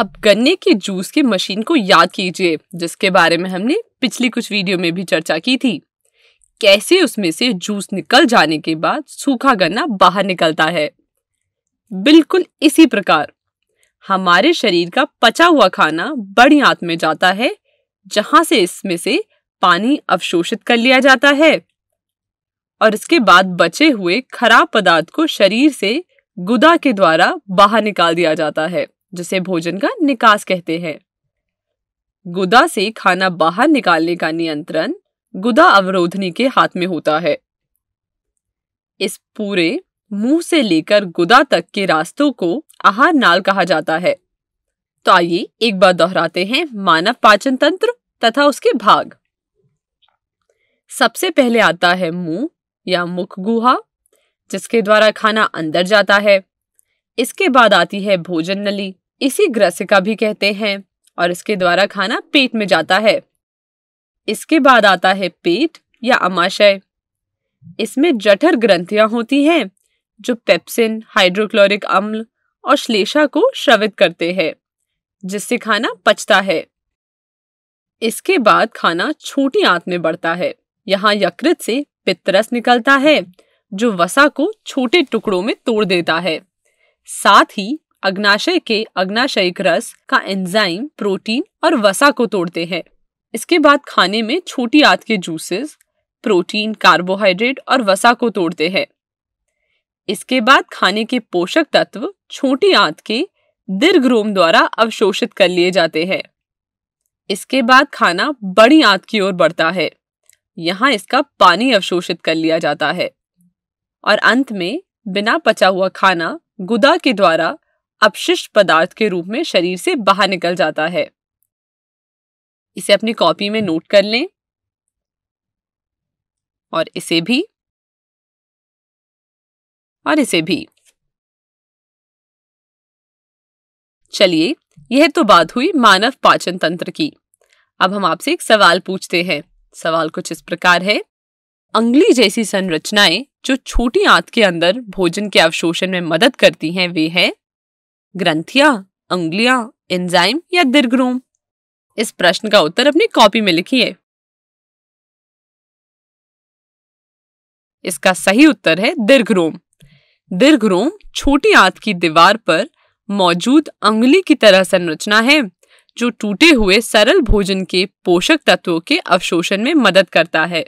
अब गन्ने के जूस के मशीन को याद कीजिए जिसके बारे में हमने पिछली कुछ वीडियो में भी चर्चा की थी कैसे उसमें से जूस निकल जाने के बाद सूखा गन्ना बाहर निकलता है बिल्कुल इसी प्रकार हमारे शरीर का पचा हुआ खाना बड़ी आंत में जाता है जहां से इसमें से पानी अवशोषित कर लिया जाता है और इसके बाद बचे हुए खराब पदार्थ को शरीर से गुदा के द्वारा बाहर निकाल दिया जाता है जिसे भोजन का निकास कहते हैं गुदा से खाना बाहर निकालने का नियंत्रण गुदा अवरोधनी के हाथ में होता है इस पूरे मुंह से लेकर गुदा तक के रास्तों को आहार नाल कहा जाता है तो आइए एक बार दोहराते हैं मानव पाचन तंत्र तथा उसके भाग सबसे पहले आता है मुंह या मुख गुहा जिसके द्वारा खाना अंदर जाता है इसके बाद आती है भोजन नली इसी ग्रसिका भी कहते हैं और इसके द्वारा खाना पेट में जाता है इसके बाद आता है पेट या अमाशय इसमें जठर ग्रंथियां होती हैं जो पेप्सिन हाइड्रोक्लोरिक अम्ल और श्लेषा को श्रवित करते हैं जिससे खाना पचता है इसके बाद खाना छोटी आंत में बढ़ता है यहाँ यकृत से पित्तरस निकलता है जो वसा को छोटे टुकड़ों में तोड़ देता है साथ ही अग्नाशय के अग्नाशयिक रस का एंजाइम प्रोटीन और वसा को तोड़ते हैं इसके बाद खाने में छोटी आंत के जूसेस प्रोटीन कार्बोहाइड्रेट और वसा को तोड़ते हैं इसके बाद खाने के पोषक तत्व छोटी आंत के दीर्घ रोम द्वारा अवशोषित कर लिए जाते हैं इसके बाद खाना बड़ी आंत की ओर बढ़ता है यहाँ इसका पानी अवशोषित कर लिया जाता है और अंत में बिना पचा हुआ खाना गुदा के द्वारा अपशिष्ट पदार्थ के रूप में शरीर से बाहर निकल जाता है इसे अपनी कॉपी में नोट कर लें और इसे भी और इसे भी चलिए यह तो बात हुई मानव पाचन तंत्र की अब हम आपसे एक सवाल पूछते हैं सवाल कुछ इस प्रकार है अंगली जैसी संरचनाएं जो छोटी आंत के अंदर भोजन के अवशोषण में मदद करती हैं वे है ग्रंथिया अंगुलियां एंजाइम या दीर्घरोम इस प्रश्न का उत्तर अपनी कॉपी में लिखिए इसका सही उत्तर है दीर्घरोम दीर्घरोम छोटी आंत की दीवार पर मौजूद अंगली की तरह संरचना है जो टूटे हुए सरल भोजन के पोषक तत्वों के अवशोषण में मदद करता है